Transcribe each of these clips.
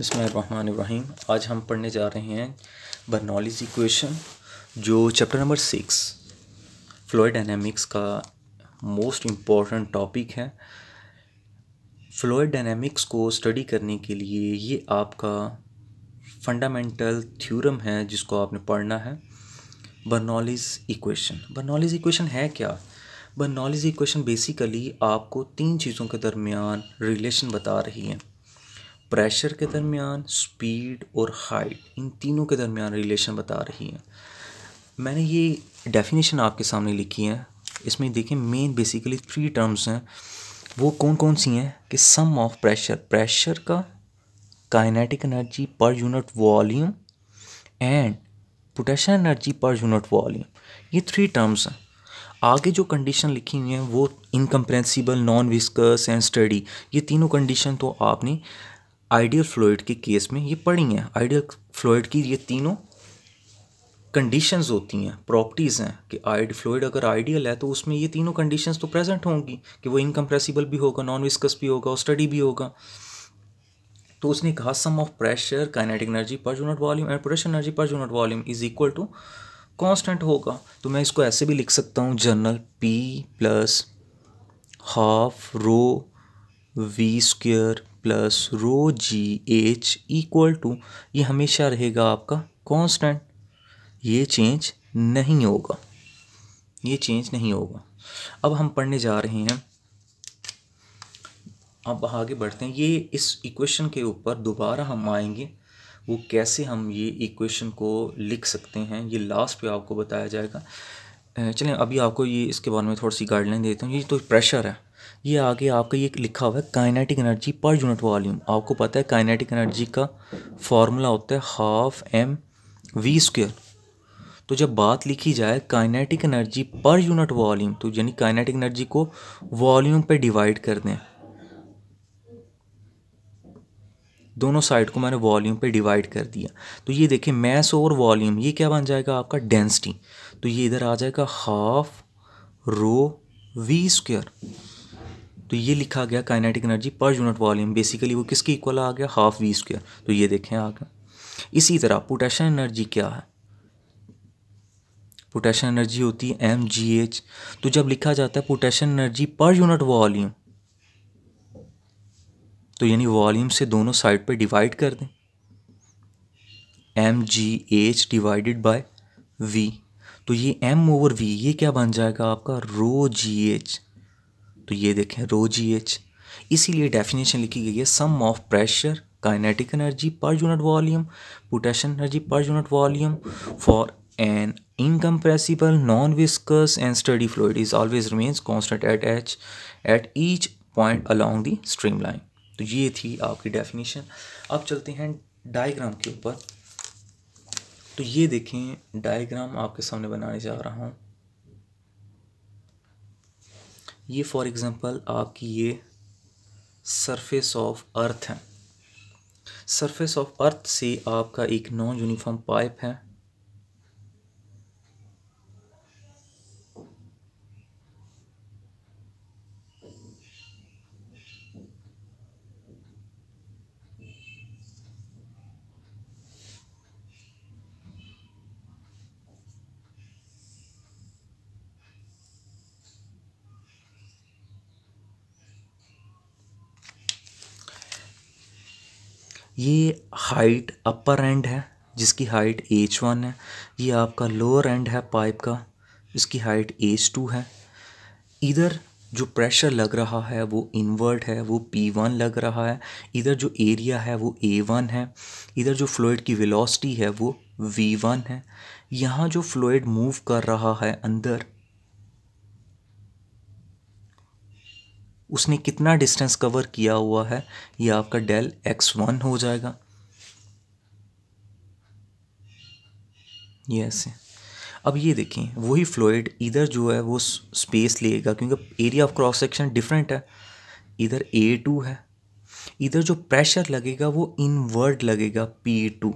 इब्राहिम आज हम पढ़ने जा रहे हैं बर्नॉलीज इक्वेशन जो chapter number six fluid dynamics का मोस्ट इम्पॉर्टेंट टॉपिक है फ्लोइड डायनेमिक्स को स्टडी करने के लिए ये आपका फंडामेंटल थ्योरम है जिसको आपने पढ़ना है बर्नॉलीज इक्वेशन बर्नॉलीज इक्वेशन है क्या बर्नॉलीज इक्वेशन बेसिकली आपको तीन चीज़ों के दरमियान रिलेशन बता रही है प्रेशर के दरमियान स्पीड और हाइट इन तीनों के दरमियान रिलेशन बता रही हैं मैंने ये डेफिनेशन आपके सामने लिखी है इसमें देखें मेन बेसिकली थ्री टर्म्स हैं वो कौन कौन सी हैं कि सम ऑफ प्रेशर प्रेशर का kinetic energy per unit volume and potential energy per unit volume ये थ्री टर्म्स हैं आगे जो कंडीशन लिखी हुई हैं वो incompressible non viscous and steady ये तीनों कंडीशन तो आपने आइडियल फ्लोइड के केस में ये पड़ी हैं आइडियल फ्लोइड की ये तीनों कंडीशंस होती हैं प्रॉपर्टीज़ हैं कि आइड फ्लोइड अगर आइडियल है तो उसमें ये तीनों कंडीशंस तो प्रेजेंट होंगी कि वो इनकम्प्रेसिबल भी होगा नॉन विस्कस भी होगा और स्टडी भी होगा तो उसने कहा sum of pressure kinetic energy per unit volume and pressure energy per unit volume is equal to constant होगा तो मैं इसको ऐसे भी लिख सकता हूँ general P plus half rho V square plus rho G H equal to ये हमेशा रहेगा आपका कांस्टेंट ये चेंज नहीं होगा ये चेंज नहीं होगा अब हम पढ़ने जा रहे हैं अब आगे बढ़ते हैं ये इस इक्वेशन के ऊपर दोबारा हम आएंगे वो कैसे हम ये इक्वेशन को लिख सकते हैं ये लास्ट पे आपको बताया जाएगा चलें अभी आपको ये इसके बारे में थोड़ी सी गाइडलाइन देता हूँ ये तो प्रेशर है ये आगे आपका ये लिखा हुआ है kinetic energy per unit volume आपको पता है काइनेटिक एनर्जी का फार्मूला होता है हाफ एम वी स्क्वेयर तो जब बात लिखी जाए kinetic energy per unit volume तो यानी काइनेटिक एनर्जी को वॉल्यूम पे डिवाइड कर दें दोनों साइड को मैंने वॉल्यूम पे डिवाइड कर दिया तो ये देखिए मैस और वॉल्यूम ये क्या बन जाएगा आपका डेंसिटी तो ये इधर आ जाएगा हाफ रो वी स्क्वेयर तो ये लिखा गया kinetic energy per unit volume basically वो किसके इक्वल आ गया हाफ वी स्क्वेयर तो ये देखें आ गया इसी तरह पोटेशियम एनर्जी क्या है पोटेशियम एनर्जी होती है एम जी एच तो जब लिखा जाता है पोटेशियम एनर्जी पर यूनिट वॉल्यूम तो यानी वॉल्यूम से दोनों साइड पे डिवाइड कर दें M G H divided by V तो ये एम ओवर वी ये क्या बन जाएगा आपका रो जी एच तो ये देखें रो जी एच इसीलिए डेफिनेशन लिखी गई है sum of pressure kinetic energy per unit volume पोटेशियम energy per unit volume for an non non and steady sturdy is always remains remains at H at each point along the streamline तो ये थी आपकी definition अब चलते हैं diagram के ऊपर तो ये देखें डायग्राम आपके सामने बनाने जा रहा हूँ ये फॉर एग्ज़ाम्पल आपकी ये सरफेस ऑफ अर्थ है सरफेस ऑफ अर्थ से आपका एक नॉन यूनिफॉर्म पाइप है ये हाइट अपर एंड है जिसकी हाइट एच वन है ये आपका लोअर एंड है पाइप का इसकी हाइट एच टू है इधर जो प्रेशर लग रहा है वो इनवर्ट है वो पी वन लग रहा है इधर जो एरिया है वो ए वन है इधर जो फ्लोइड की वेलोसिटी है वो वी वन है यहाँ जो फ्लोइड मूव कर रहा है अंदर उसने कितना डिस्टेंस कवर किया हुआ है ये आपका डेल एक्स वन हो जाएगा ये ऐसे अब ये देखें वही फ्लोइड इधर जो है वो स्पेस लेगा क्योंकि area of cross section different है इधर ए टू है इधर जो प्रेशर लगेगा वो इनवर्ड लगेगा पी टू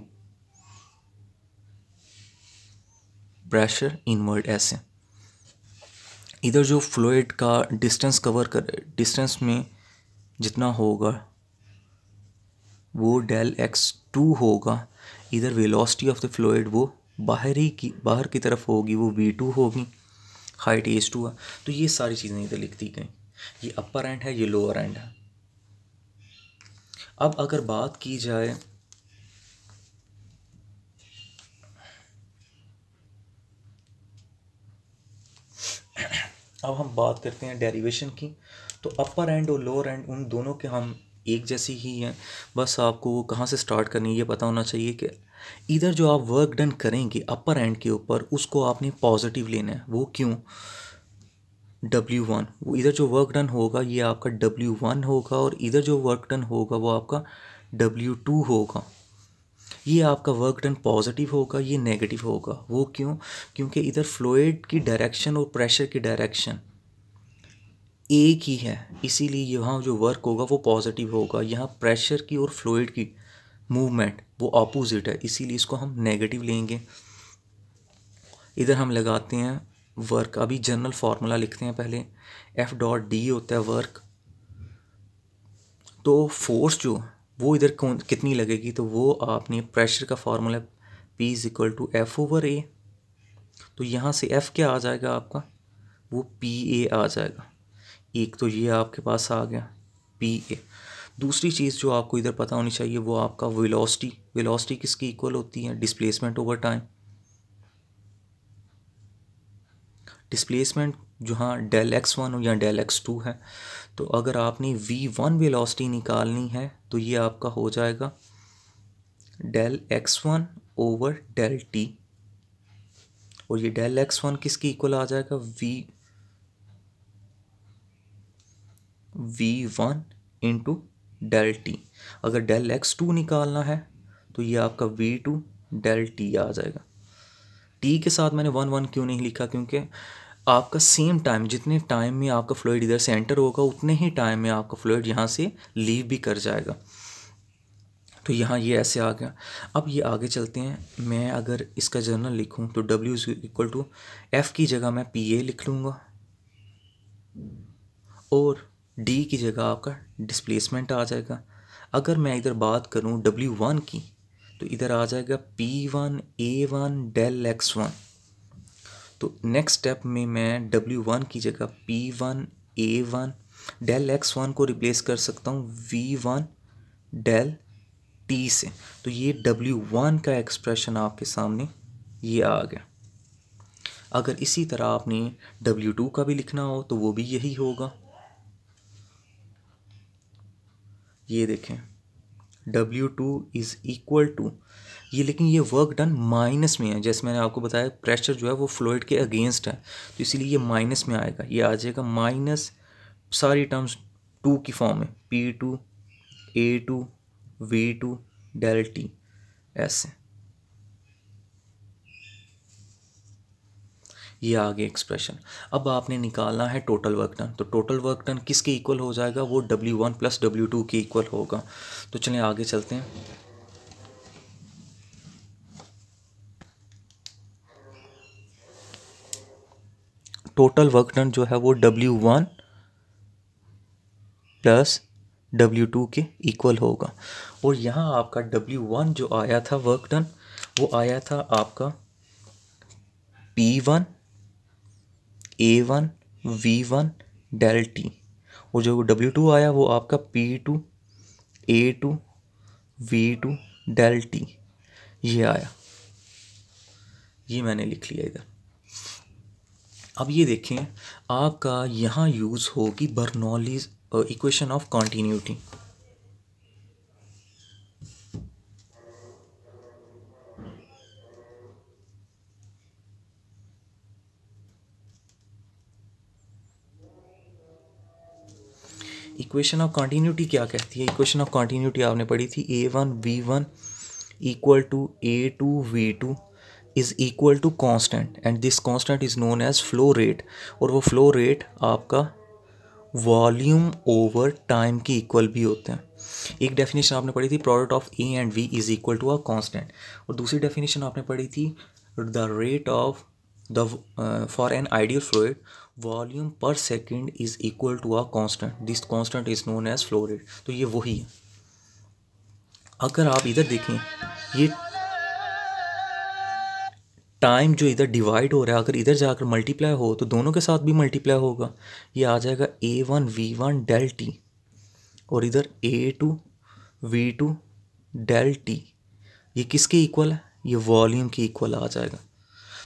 प्रेशर इनवर्ड ऐसे इधर जो फ्लोइड का डिस्टेंस कवर कर डिस्टेंस में जितना होगा वो डेल एक्स टू होगा इधर वेलोसिटी ऑफ द फ्लोइड वो बाहर ही की बाहर की तरफ होगी वो वी टू होगी हाइट एस टू है तो ये सारी चीज़ें इधर लिख दी गई ये अपर एंड है ये लोअर एंड है अब अगर बात की जाए अब हम बात करते हैं डेरिवेशन की तो अपर एंड और लोअर एंड उन दोनों के हम एक जैसी ही हैं बस आपको वो कहाँ से स्टार्ट करनी है ये पता होना चाहिए कि इधर जो आप वर्क डन करेंगे अपर एंड के ऊपर उसको आपने पॉजिटिव लेना है वो क्यों डब्ल्यू वन वो इधर जो वर्क डन होगा ये आपका डब्ल्यू वन होगा और इधर जो वर्क डन होगा वो आपका डब्ल्यू टू होगा ये आपका वर्क डन पॉजिटिव होगा ये नेगेटिव होगा वो क्यों क्योंकि इधर फ्लोइड की डायरेक्शन और प्रेशर की डायरेक्शन एक ही है इसीलिए यहाँ जो वर्क होगा वो पॉजिटिव होगा यहाँ प्रेशर की और फ्लोइड की मूवमेंट वो अपोजिट है इसीलिए इसको हम नेगेटिव लेंगे इधर हम लगाते हैं वर्क अभी जनरल फार्मूला लिखते हैं पहले एफ डॉट डी होता है वर्क तो फोर्स जो वो इधर कौन कितनी लगेगी तो वो आपने प्रेशर का formula P is equal to F over A तो यहाँ से एफ़ क्या आ जाएगा आपका वो पी ए आ जाएगा एक तो ये आपके पास आ गया पी ए दूसरी चीज़ जो आपको इधर पता होनी चाहिए वो आपका वेलोसिटी वेलोसिटी किसकी इक्वल होती है डिस्प्लेसमेंट ओवर टाइम डिस्प्लेसमेंट जहाँ डेल एक्स वन या डेल एक्स टू है तो अगर आपने वी वन वेलोसिटी निकालनी है तो ये आपका हो जाएगा del X one over del T और ये डेल एक्स वन किसकी इक्वल आ जाएगा V V one into del T अगर डेल एक्स टू निकालना है तो ये आपका वी टू डेल टी आ जाएगा टी के साथ मैंने वन वन क्यों नहीं लिखा क्योंकि आपका सेम टाइम जितने टाइम में आपका फ्लोइड इधर से एंटर होगा उतने ही टाइम में आपका फ्लोइड यहाँ से लीव भी कर जाएगा तो यहाँ ये ऐसे आ गया अब ये आगे चलते हैं मैं अगर इसका जर्नल लिखूँ तो W is equal to F की जगह मैं पी ए लिख लूँगा और डी की जगह आपका डिस्प्लेसमेंट आ जाएगा अगर मैं इधर बात करूँ डब्ल्यू वन की तो इधर आ जाएगा P one A one del X one तो नेक्स्ट स्टेप में मैं डब्ल्यू वन की जगह P one A one del X one को रिप्लेस कर सकता हूँ वी वन डेल टी से तो ये डब्ल्यू वन का एक्सप्रेशन आपके सामने ये आ गया अगर इसी तरह आपने डब्ल्यू टू का भी लिखना हो तो वो भी यही होगा ये देखें W two is equal to ये लेकिन ये वर्क डन माइनस में है जैसे मैंने आपको बताया प्रेशर जो है वो फ्लोइड के अगेंस्ट है तो इसीलिए ये माइनस में आएगा ये आ जाएगा माइनस सारी टर्म्स टू की फॉर्म में P two A two V two del T ऐसे ये आ गया एक्सप्रेशन अब आपने निकालना है टोटल वर्क डन तो टोटल वर्क डन किसके इक्वल हो जाएगा वो W one plus W two के इक्वल होगा तो चलें आगे चलते हैं टोटल वर्क डन जो है वो W one plus W two के इक्वल होगा और यहाँ आपका डब्ल्यू वन जो आया था वर्क डन वो आया था आपका P one A one V one del T और जो डब्ल्यू टू आया वो आपका P two A two V two del T ये आया ये मैंने लिख लिया इधर अब ये देखें आपका यहाँ यूज़ होगी Bernoulli's equation of continuity equation of continuity क्या कहती है इक्वेशन ऑफ कॉन्टीन्यूटी आपने पढ़ी थी A one B one equal to A two V two is equal to constant and this constant is known as flow rate और वो flow rate आपका volume over time के इक्वल भी होते हैं एक डेफिनेशन आपने पढ़ी थी product of A and V is equal to a constant और दूसरी डेफिनेशन आपने पढ़ी थी the rate of the for an ideal fluid volume per second is equal to a a this this is known as flow rate तो ये वही है अगर आप इधर देखें ये टाइम जो इधर डिवाइड हो रहा है अगर इधर जाकर मल्टीप्लाई हो तो दोनों के साथ भी मल्टीप्लाई होगा ये आ जाएगा A one V one del T और इधर A two V two del T ये किसके इक्वल है ये वॉल्यूम के इक्वल आ जाएगा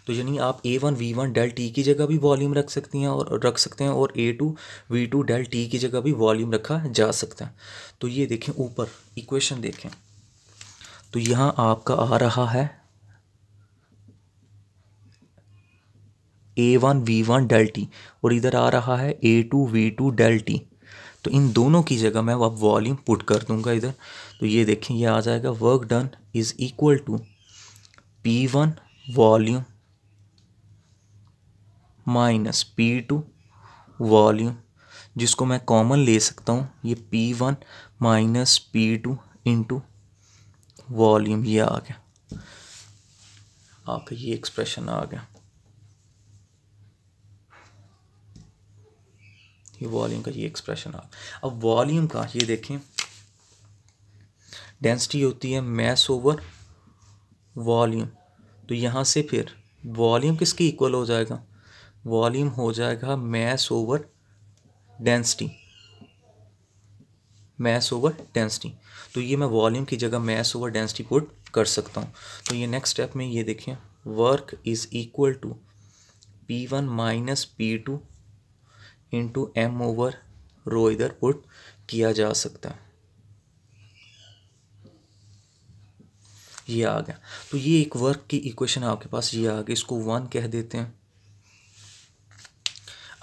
तो यानी आप A one V one del T की जगह भी वॉल्यूम रख सकती हैं और रख सकते हैं और A two V two del T की जगह भी वॉल्यूम रखा जा सकता है तो ये देखें ऊपर इक्वेशन देखें तो यहाँ आपका आ रहा है A one V one del T और इधर आ रहा है A two V two del T तो इन दोनों की जगह मैं अब वॉल्यूम पुट कर दूंगा इधर तो ये देखें ये आ जाएगा work done is equal to P one volume minus P two volume जिसको मैं कॉमन ले सकता हूँ ये P one minus P two into volume ये आ गया आपका ये एक्सप्रेशन आ गया ये वॉल्यूम का ये एक्सप्रेशन आ अब वॉल्यूम का ये देखें डेंसिटी होती है मैस ओवर वॉल्यूम तो यहाँ से फिर वॉल्यूम किसकी इक्वल हो जाएगा वॉल्यूम हो जाएगा mass over density mass over density तो ये मैं वॉल्यूम की जगह मैस ओवर डेंसिटी पुट कर सकता हूँ तो ये नेक्स्ट स्टेप में ये देखें work is equal to P one minus P two into M over rho इधर पुट किया जा सकता है ये आ गया तो ये एक वर्क की इक्वेशन आपके पास ये आ गई इसको वन कह देते हैं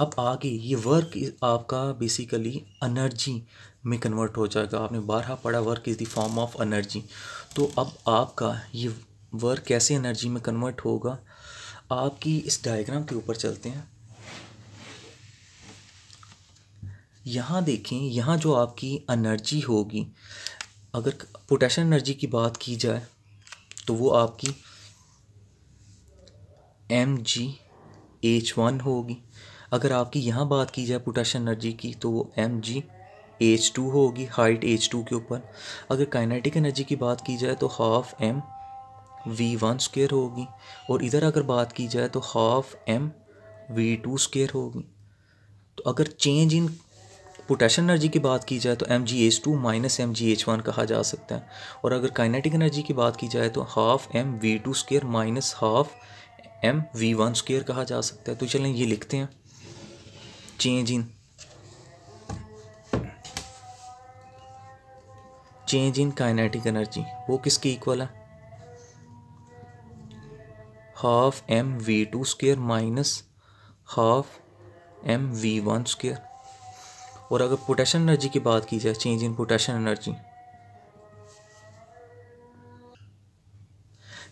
अब आगे ये वर्क आपका बेसिकली एनर्जी में कन्वर्ट हो जाएगा आपने बारह पढ़ा work is the form of energy तो अब आपका ये वर्क कैसे एनर्जी में कन्वर्ट होगा आपकी इस डायग्राम के ऊपर चलते हैं यहाँ देखें यहाँ जो आपकी एनर्जी होगी अगर पोटेशियम एनर्जी की बात की जाए तो वो आपकी एम जी एच वन होगी अगर आपकी यहाँ बात की जाए पोटेशियम एनर्जी की तो वो एम जी एच टू होगी हाइट एच टू के ऊपर अगर काइनेटिक एनर्जी की बात की जाए तो half M V one square होगी और इधर अगर बात की जाए तो half M V two square होगी तो अगर चेंज इन पोटेशियल एनर्जी की बात की जाए तो M G H two minus M G H one कहा जा सकता है और अगर काइनेटिक एनर्जी की बात की जाए तो half M V two square minus half M V one square कहा जा सकता है तो चलें ये लिखते हैं change in change in kinetic energy वो किसकी इक्वल है half M V two square minus half M V one square और अगर पोटेशन एनर्जी की बात की जाए चेंज इन पोटेशन एनर्जी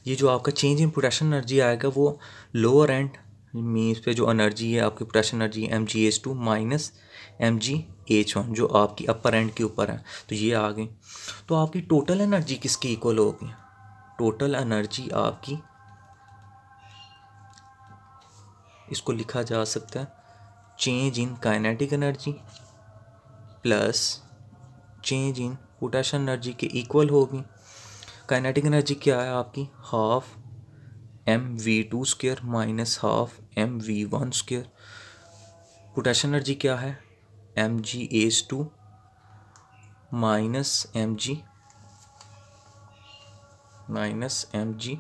ये जो आपका चेंज इन पोटेशन एनर्जी आएगा वो लोअर एंड मीन्स पे जो एनर्जी है आपकी पोटेशन energy M G H two minus M G H one जो आपकी अपर एंड के ऊपर है तो ये आ गई तो आपकी टोटल एनर्जी किसकी इक्वल होगी टोटल एनर्जी आपकी इसको लिखा जा सकता है change in kinetic energy plus change in पोटेशियम एनर्जी के इक्वल होगी काइनेटिक एनर्जी क्या है आपकी half M V two square minus half M V one square पोटेशन एनर्जी क्या है M G S two minus M G minus M G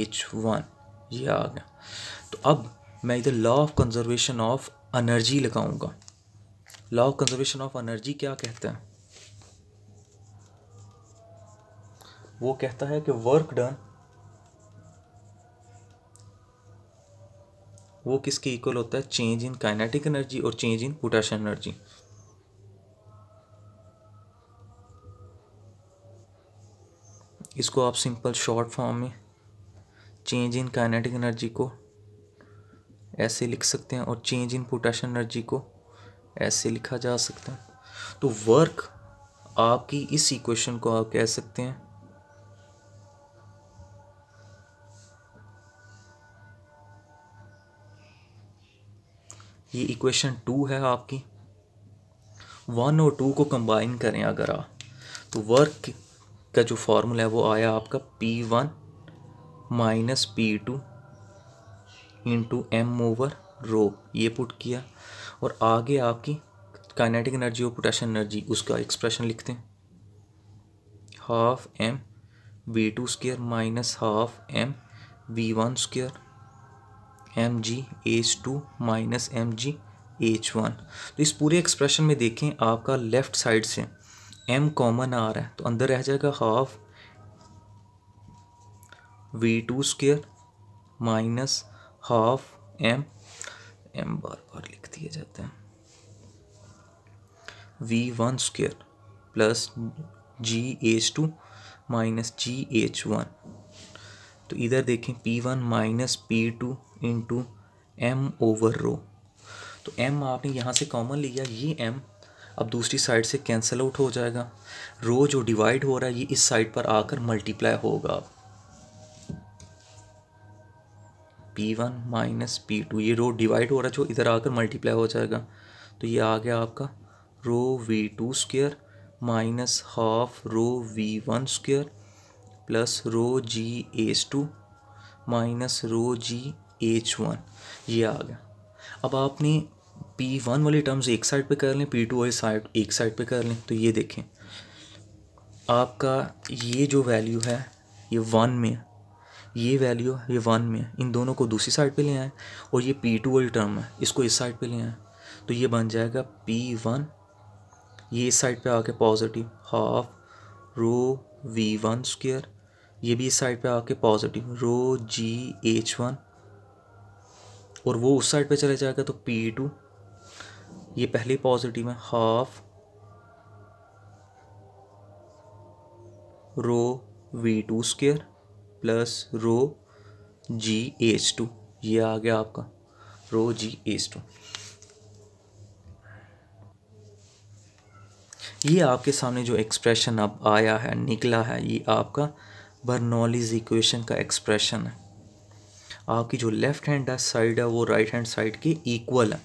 H one ये आ गया तो अब मैं इधर law of conservation of energy लगाऊंगा law of conservation of energy क्या कहते हैं वो कहता है कि वर्क डन वो किसके इक्वल होता है चेंज इन काइनेटिक एनर्जी और चेंज इन पोटेशियम एनर्जी इसको आप सिंपल शॉर्ट फॉर्म में चेंज इन काइनेटिक एनर्जी को ऐसे लिख सकते हैं और चेंज इन पोटेशियम एनर्जी को ऐसे लिखा जा सकता है तो वर्क आपकी इस इक्वेशन को आप कह सकते हैं ये इक्वेशन टू है आपकी वन और टू को कंबाइन करें अगर आप तो वर्क का जो फॉर्मूला है वो आया आपका P one minus P two into M over rho ये पुट किया और आगे आपकी काइनेटिक एनर्जी और पोटेशियल एनर्जी उसका एक्सप्रेशन लिखते हैं half M V two square minus half M V one square M G H two minus M G H one तो इस पूरे एक्सप्रेशन में देखें आपका लेफ़्ट साइड से एम कॉमन आ रहा है तो अंदर रह जाएगा half V two square minus half M M बार बार लिख दिए जाते हैं V one square plus G H two minus G H one तो इधर देखें P one minus P two into M over rho तो एम आपने यहाँ से कॉमन लिया ये एम अब दूसरी साइड से कैंसिल आउट हो जाएगा रो जो डिवाइड हो रहा है ये इस साइड पर आकर मल्टीप्लाई होगा P one minus P two ये रो डिवाइड हो रहा है जो इधर आकर मल्टीप्लाई हो जाएगा तो ये आ गया आपका rho V two square minus half rho V one square plus rho G H two minus rho G H one ये आ गया अब आपने पी वन वाले टर्म्स एक साइड पे कर लें पी टू वाले साइड एक साइड पे कर लें तो ये देखें आपका ये जो वैल्यू है ये वन में ये वैल्यू ये वन में है इन दोनों को दूसरी साइड पे ले आएँ और ये पी टू वाली टर्म है इसको इस साइड पे ले आएँ तो ये बन जाएगा पी वन ये इस साइड पे आके positive half rho V one square ये भी इस साइड पे आके positive rho G H one और वो उस साइड पे चले जाएगा तो पी टू ये पहले पॉजिटिव है half rho V two square plus rho G H two ये आ गया आपका रो जी एच टू ये आपके सामने जो एक्सप्रेशन अब आया है निकला है ये आपका बर्नॉलीज इक्वेशन का एक्सप्रेशन है आपकी जो लेफ़्ट हैंड है साइड है वो राइट हैंड साइड के इक्वल है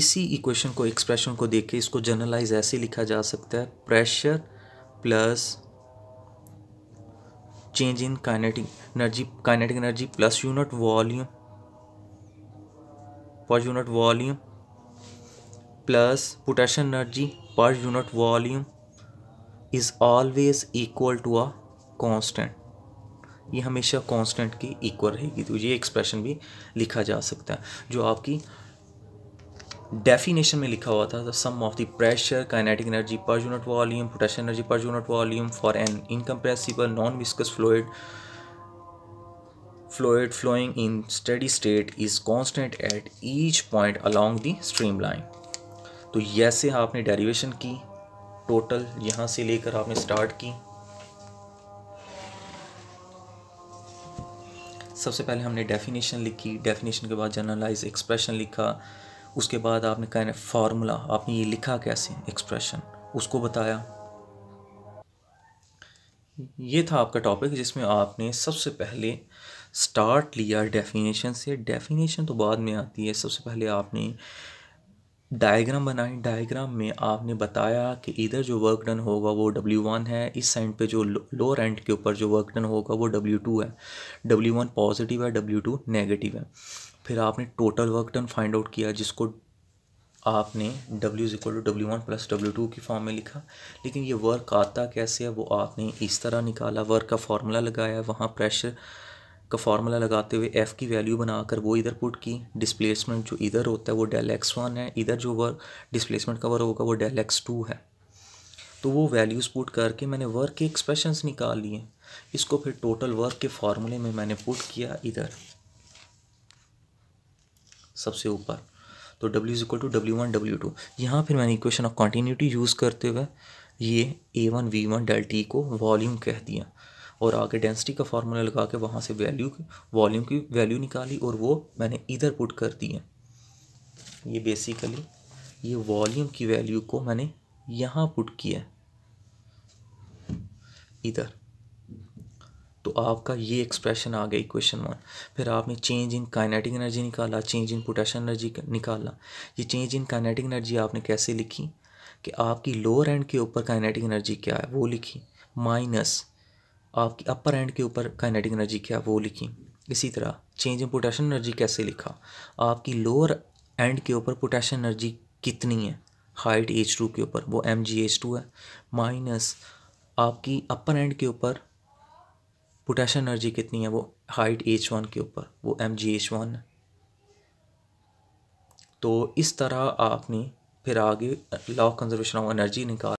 इसी इक्वेशन को एक्सप्रेशन को देख के इसको जनरलाइज ऐसे लिखा जा सकता है pressure plus change in kinetic energy kinetic energy plus unit volume per unit volume plus पोटेशियम energy per unit volume is always equal to a constant ये हमेशा कांस्टेंट की इक्वल रहेगी तो ये एक्सप्रेशन भी लिखा जा सकता है जो आपकी डेफिनेशन में लिखा हुआ था sum of the pressure kinetic energy per unit volume potential energy per unit volume for an incompressible non viscous fluid fluid flowing in steady state is constant at each point along the streamline तो ये आपने derivation की total यहाँ से लेकर आपने start की सबसे पहले हमने डेफिनेशन लिखी डेफिनेशन के बाद जनरलाइज एक्सप्रेशन लिखा उसके बाद आपने कहना फार्मूला आपने ये लिखा कैसे एक्सप्रेशन उसको बताया ये था आपका टॉपिक जिसमें आपने सबसे पहले स्टार्ट लिया डेफिनेशन से डेफिनेशन तो बाद में आती है सबसे पहले आपने डायग्राम बनाए डायग्राम में आपने बताया कि इधर जो वर्क डन होगा वो डब्ल्यू वन है इस साइड पे जो लोअर एंड के ऊपर जो वर्क डन होगा वो डब्ल्यू टू है डब्ल्यू वन पॉजिटिव है डब्ल्यू टू नेगेटिव है फिर आपने total work done find out किया जिसको आपने W is equal to W one plus W two की फॉर्म में लिखा लेकिन ये वर्क आता कैसे है वो आपने इस तरह निकाला वर्क का फार्मूला लगाया वहाँ प्रेशर का फार्मूला लगाते हुए F की वैल्यू बनाकर वो इधर पुट की डिस्प्लेसमेंट जो इधर होता है वो डेल एक्स वन है इधर जो वर्क डिस्प्लेसमेंट का वर्क होगा वो डेल एक्स टू है तो वो वैल्यूज़ पुट करके मैंने वर्क के एक्सप्रेशंस निकाल लिए इसको फिर टोटल वर्क के फार्मूले में मैंने पुट किया इधर सबसे ऊपर तो W is equal to W one W two यहाँ फिर मैंने इक्वेशन ऑफ कॉन्टीन्यूटी यूज़ करते हुए ये A one V one del T को वॉल्यूम कह दिया और आगे डेंसिटी का फार्मूला लगा के वहाँ से वैल्यू वॉल्यूम की वैल्यू निकाली और वो मैंने इधर पुट कर दिए ये बेसिकली ये वॉल्यूम की वैल्यू को मैंने यहाँ पुट किया इधर तो आपका ये एक्सप्रेशन आ गया क्वेश्चन वन फिर आपने चेंज इन काइनेटिक एनर्जी निकाला चेंज इन पोटेशियल एनर्जी निकाला ये चेंज इन काइनेटिक एनर्जी आपने कैसे लिखी कि आपकी लोअर एंड के ऊपर काइनेटिक एनर्जी क्या है वो लिखी माइनस आपकी अपर एंड के ऊपर काइनेटिक एनर्जी क्या है वो लिखी इसी तरह चेंज इन पोटेशियल एनर्जी कैसे लिखा आपकी लोअर एंड के ऊपर पोटेशियल एनर्जी कितनी है हाइट एच टू के ऊपर वो एम जी एच टू है माइनस आपकी अपर एंड के ऊपर पोटेशियम एनर्जी कितनी है वो हाइट एच वन के ऊपर वो एम जी एच वन है तो इस तरह आपने फिर आगे लॉ कंजर्वेशन ऑफ एनर्जी निकाल